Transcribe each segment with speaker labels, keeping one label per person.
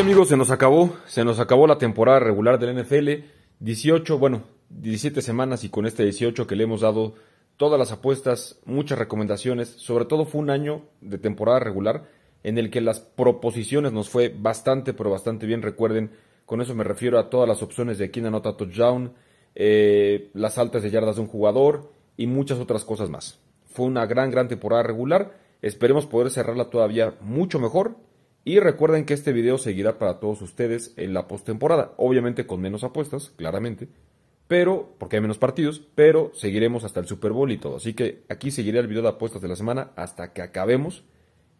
Speaker 1: amigos, se nos acabó. Se nos acabó la temporada regular del NFL. 18, bueno, 17 semanas y con este 18 que le hemos dado todas las apuestas, muchas recomendaciones. Sobre todo fue un año de temporada regular en el que las proposiciones nos fue bastante, pero bastante bien. Recuerden, con eso me refiero a todas las opciones de quién anota touchdown, eh, las altas de yardas de un jugador y muchas otras cosas más. Fue una gran, gran temporada regular. Esperemos poder cerrarla todavía mucho mejor y recuerden que este video seguirá para todos ustedes en la postemporada, obviamente con menos apuestas, claramente, pero porque hay menos partidos, pero seguiremos hasta el Super Bowl y todo. Así que aquí seguiré el video de apuestas de la semana hasta que acabemos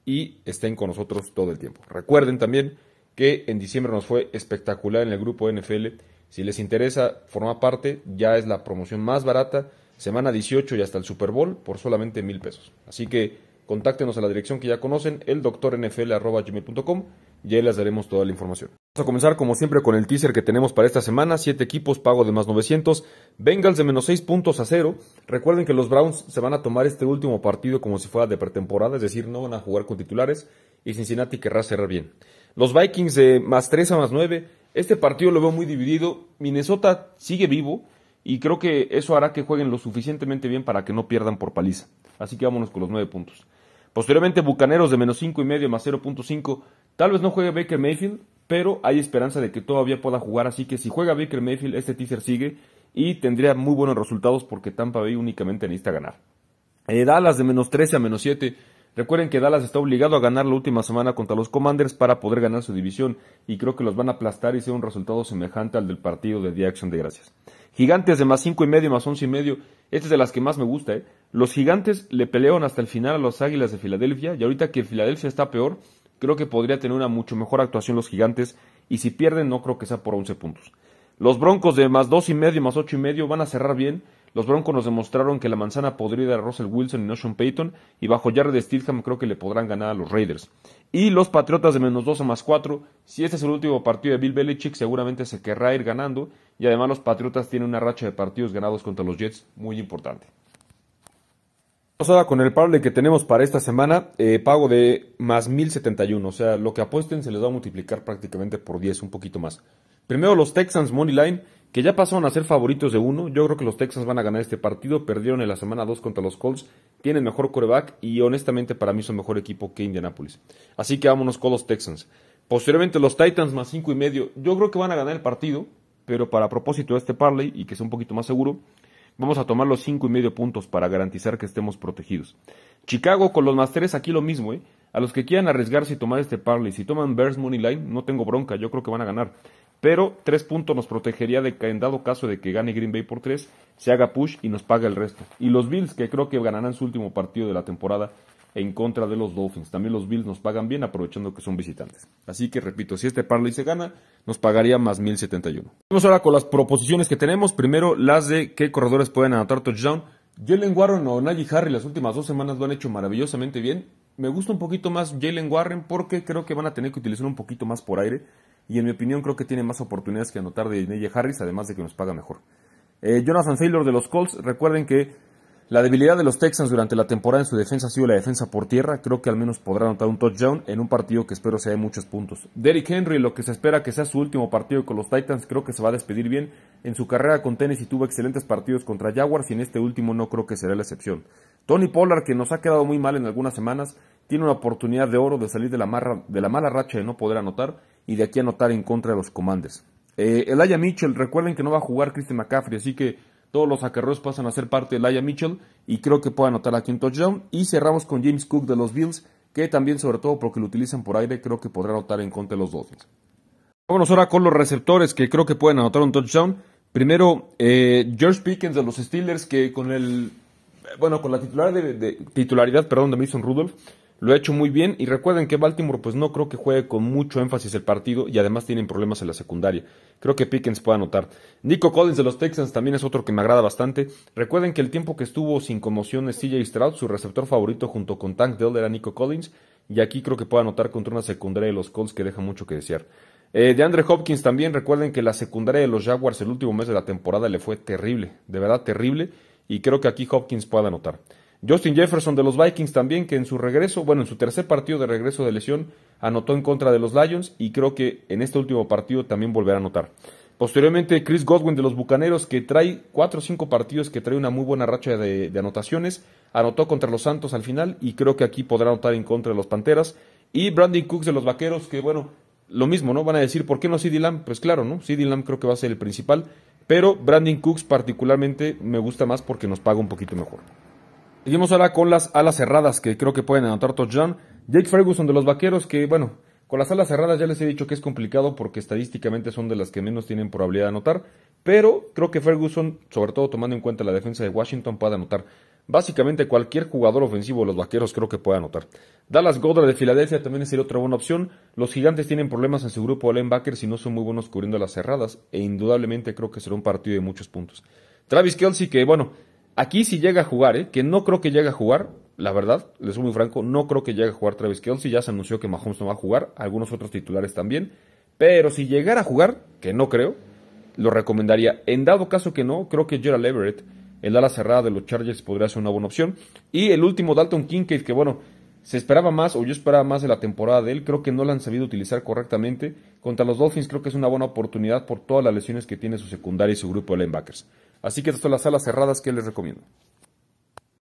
Speaker 1: y estén con nosotros todo el tiempo. Recuerden también que en diciembre nos fue espectacular en el grupo NFL. Si les interesa formar parte, ya es la promoción más barata, semana 18 y hasta el Super Bowl por solamente mil pesos. Así que contáctenos a la dirección que ya conocen, el doctornfl.com y ahí les daremos toda la información. Vamos a comenzar como siempre con el teaser que tenemos para esta semana, 7 equipos, pago de más 900, Bengals de menos 6 puntos a 0. Recuerden que los Browns se van a tomar este último partido como si fuera de pretemporada, es decir, no van a jugar con titulares y Cincinnati querrá cerrar bien. Los Vikings de más 3 a más 9, este partido lo veo muy dividido, Minnesota sigue vivo y creo que eso hará que jueguen lo suficientemente bien para que no pierdan por paliza. Así que vámonos con los 9 puntos. Posteriormente, Bucaneros de menos 5 y medio más 0.5. Tal vez no juegue Baker Mayfield, pero hay esperanza de que todavía pueda jugar. Así que si juega Baker Mayfield, este teaser sigue y tendría muy buenos resultados porque Tampa Bay únicamente necesita ganar. Eh, Dallas de menos 13 a menos 7. Recuerden que Dallas está obligado a ganar la última semana contra los Commanders para poder ganar su división y creo que los van a aplastar y sea un resultado semejante al del partido de The Action de Gracias. Gigantes de más cinco y medio, más once y medio. Esta es de las que más me gusta, ¿eh? Los gigantes le pelearon hasta el final a los Águilas de Filadelfia y ahorita que Filadelfia está peor, creo que podría tener una mucho mejor actuación los gigantes y si pierden no creo que sea por 11 puntos. Los Broncos de más dos y medio, más ocho y medio van a cerrar bien los Broncos nos demostraron que la manzana podrida a Russell Wilson y Ocean Payton, y bajo Jared Stidham creo que le podrán ganar a los Raiders. Y los Patriotas de menos 2 a más 4, si este es el último partido de Bill Belichick, seguramente se querrá ir ganando, y además los Patriotas tienen una racha de partidos ganados contra los Jets muy importante. Vamos ahora con el parlay que tenemos para esta semana, eh, pago de más 1071, o sea, lo que apuesten se les va a multiplicar prácticamente por 10, un poquito más. Primero los Texans Money Line, que ya pasaron a ser favoritos de uno. Yo creo que los Texans van a ganar este partido. Perdieron en la semana 2 contra los Colts. Tienen mejor coreback y honestamente para mí son mejor equipo que Indianapolis. Así que vámonos con los Texans. Posteriormente los Titans más 5 y medio. Yo creo que van a ganar el partido, pero para propósito de este parlay y que sea un poquito más seguro, vamos a tomar los 5 y medio puntos para garantizar que estemos protegidos. Chicago con los más 3 aquí lo mismo, ¿eh? A los que quieran arriesgarse y tomar este parlay, si toman Bears Money Line, no tengo bronca, yo creo que van a ganar pero tres puntos nos protegería de que en dado caso de que gane Green Bay por tres, se haga push y nos paga el resto. Y los Bills, que creo que ganarán su último partido de la temporada en contra de los Dolphins. También los Bills nos pagan bien aprovechando que son visitantes. Así que repito, si este Parley se gana, nos pagaría más 1071. Vamos ahora con las proposiciones que tenemos. Primero, las de qué corredores pueden anotar touchdown. Jalen Warren o Najee Harry las últimas dos semanas lo han hecho maravillosamente bien. Me gusta un poquito más Jalen Warren porque creo que van a tener que utilizar un poquito más por aire y en mi opinión creo que tiene más oportunidades que anotar de Neye Harris, además de que nos paga mejor. Eh, Jonathan Taylor de los Colts, recuerden que la debilidad de los Texans durante la temporada en su defensa ha sido la defensa por tierra, creo que al menos podrá anotar un touchdown en un partido que espero sea de muchos puntos. Derrick Henry, lo que se espera que sea su último partido con los Titans, creo que se va a despedir bien. En su carrera con Tennessee tuvo excelentes partidos contra Jaguars y en este último no creo que será la excepción. Tony Pollard, que nos ha quedado muy mal en algunas semanas, tiene una oportunidad de oro de salir de la, de la mala racha de no poder anotar y de aquí anotar en contra de los comandes. Eh, el Aya Mitchell, recuerden que no va a jugar Christian McCaffrey, así que todos los acarreos pasan a ser parte del Aya Mitchell y creo que puede anotar aquí un touchdown. Y cerramos con James Cook de los Bills, que también, sobre todo porque lo utilizan por aire, creo que podrá anotar en contra de los Dolphins. Vámonos ahora con los receptores que creo que pueden anotar un touchdown. Primero, eh, George Pickens de los Steelers, que con el. Bueno, con la titularidad perdón, de Mason Rudolph, lo ha hecho muy bien y recuerden que Baltimore pues no creo que juegue con mucho énfasis el partido y además tienen problemas en la secundaria. Creo que Pickens puede anotar. Nico Collins de los Texans también es otro que me agrada bastante. Recuerden que el tiempo que estuvo sin conmociones CJ Stroud, su receptor favorito junto con Tank Dell era Nico Collins y aquí creo que puede anotar contra una secundaria de los Colts que deja mucho que desear. Eh, de Andre Hopkins también, recuerden que la secundaria de los Jaguars el último mes de la temporada le fue terrible, de verdad terrible, y creo que aquí Hopkins puede anotar. Justin Jefferson de los Vikings también, que en su regreso, bueno, en su tercer partido de regreso de lesión, anotó en contra de los Lions y creo que en este último partido también volverá a anotar. Posteriormente, Chris Godwin de los Bucaneros, que trae cuatro o cinco partidos, que trae una muy buena racha de, anotaciones, anotó contra los Santos al final y creo que aquí podrá anotar en contra de los Panteras. Y Brandon Cooks de los Vaqueros, que bueno, lo mismo, ¿no? Van a decir, ¿por qué no CD Lamb? Pues claro, ¿no? CD Lamb creo que va a ser el principal, pero Brandon Cooks particularmente me gusta más porque nos paga un poquito mejor. Seguimos ahora con las alas cerradas, que creo que pueden anotar John. Jake Ferguson de los Vaqueros, que bueno, con las alas cerradas ya les he dicho que es complicado porque estadísticamente son de las que menos tienen probabilidad de anotar. Pero creo que Ferguson, sobre todo tomando en cuenta la defensa de Washington, puede anotar. Básicamente cualquier jugador ofensivo de los Vaqueros creo que puede anotar. Dallas Goddard de Filadelfia también sería otra buena opción. Los gigantes tienen problemas en su grupo de linebackers si no son muy buenos cubriendo las cerradas. E indudablemente creo que será un partido de muchos puntos. Travis Kelsey, que bueno, Aquí si llega a jugar, ¿eh? que no creo que llegue a jugar, la verdad, les soy muy franco, no creo que llegue a jugar Travis Kelsey, ya se anunció que Mahomes no va a jugar, algunos otros titulares también, pero si llegara a jugar, que no creo, lo recomendaría. En dado caso que no, creo que Gerald Everett, el ala cerrada de los Chargers, podría ser una buena opción. Y el último, Dalton Kincaid, que bueno, se esperaba más o yo esperaba más de la temporada de él, creo que no la han sabido utilizar correctamente. Contra los Dolphins creo que es una buena oportunidad por todas las lesiones que tiene su secundaria y su grupo de linebackers. Así que estas son las salas cerradas que les recomiendo.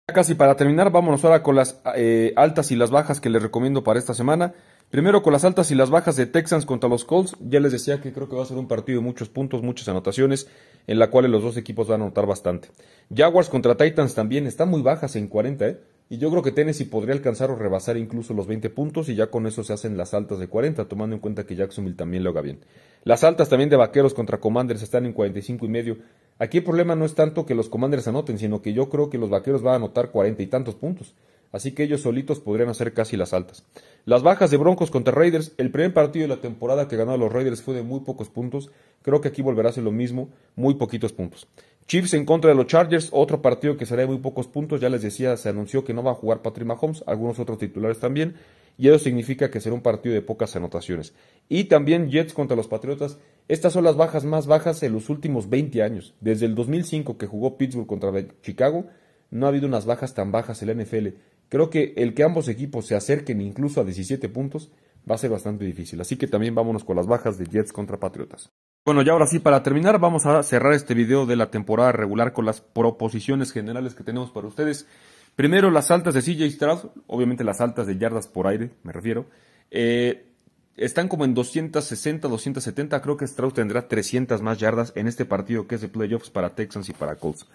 Speaker 1: Ya casi para terminar, vámonos ahora con las eh, altas y las bajas que les recomiendo para esta semana. Primero con las altas y las bajas de Texans contra los Colts. Ya les decía que creo que va a ser un partido de muchos puntos, muchas anotaciones, en la cual los dos equipos van a anotar bastante. Jaguars contra Titans también están muy bajas en 40, ¿eh? Y yo creo que Tennessee podría alcanzar o rebasar incluso los 20 puntos y ya con eso se hacen las altas de 40, tomando en cuenta que Jacksonville también lo haga bien. Las altas también de Vaqueros contra Commanders están en 45 y medio. Aquí el problema no es tanto que los Commanders anoten, sino que yo creo que los Vaqueros van a anotar cuarenta y tantos puntos. Así que ellos solitos podrían hacer casi las altas. Las bajas de Broncos contra Raiders. El primer partido de la temporada que ganó los Raiders fue de muy pocos puntos. Creo que aquí volverá a ser lo mismo, muy poquitos puntos. Chiefs en contra de los Chargers, otro partido que será de muy pocos puntos. Ya les decía, se anunció que no va a jugar Patrick Mahomes, algunos otros titulares también. Y eso significa que será un partido de pocas anotaciones. Y también Jets contra los Patriotas estas son las bajas más bajas en los últimos 20 años. Desde el 2005 que jugó Pittsburgh contra Chicago, no ha habido unas bajas tan bajas en la NFL. Creo que el que ambos equipos se acerquen incluso a 17 puntos va a ser bastante difícil. Así que también vámonos con las bajas de Jets contra Patriotas. Bueno, ya ahora sí, para terminar, vamos a cerrar este video de la temporada regular con las proposiciones generales que tenemos para ustedes. Primero, las altas de CJ Stroud, obviamente las altas de yardas por aire, me refiero. Eh, están como en 260, 270. Creo que Strauss tendrá 300 más yardas en este partido que es de playoffs para Texans y para Colts.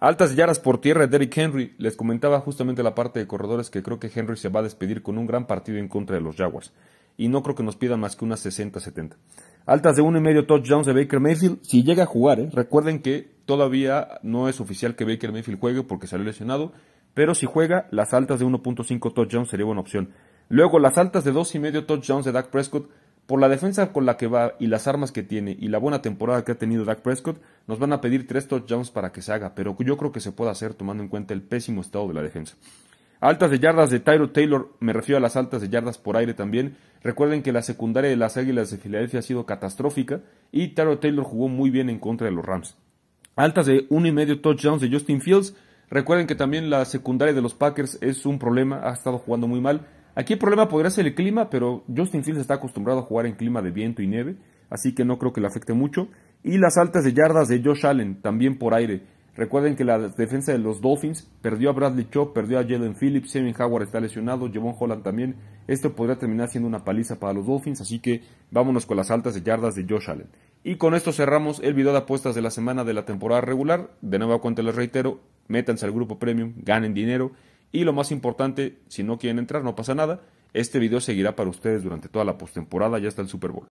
Speaker 1: Altas yardas por tierra Derrick Henry. Les comentaba justamente la parte de corredores que creo que Henry se va a despedir con un gran partido en contra de los Jaguars. Y no creo que nos pidan más que unas 60-70. Altas de uno y medio touchdowns de Baker Mayfield. Si llega a jugar, ¿eh? recuerden que todavía no es oficial que Baker Mayfield juegue porque salió lesionado. Pero si juega, las altas de 1.5 touchdowns sería buena opción. Luego, las altas de dos y medio touchdowns de Dak Prescott, por la defensa con la que va y las armas que tiene y la buena temporada que ha tenido Dak Prescott, nos van a pedir tres touchdowns para que se haga, pero yo creo que se puede hacer tomando en cuenta el pésimo estado de la defensa. Altas de yardas de Tyro Taylor, me refiero a las altas de yardas por aire también. Recuerden que la secundaria de las Águilas de Filadelfia ha sido catastrófica y Tyro Taylor jugó muy bien en contra de los Rams. Altas de uno y medio touchdowns de Justin Fields. Recuerden que también la secundaria de los Packers es un problema, ha estado jugando muy mal. Aquí el problema podría ser el clima, pero Justin Fields está acostumbrado a jugar en clima de viento y nieve, así que no creo que le afecte mucho. Y las altas de yardas de Josh Allen, también por aire. Recuerden que la defensa de los Dolphins perdió a Bradley Chop, perdió a Jalen Phillips, Seven Howard está lesionado, Jevon Holland también. Esto podría terminar siendo una paliza para los Dolphins, así que vámonos con las altas de yardas de Josh Allen. Y con esto cerramos el video de apuestas de la semana de la temporada regular. De nuevo cuenta les reitero, métanse al grupo premium, ganen dinero. Y lo más importante, si no quieren entrar, no pasa nada. Este video seguirá para ustedes durante toda la postemporada ya está el Super Bowl.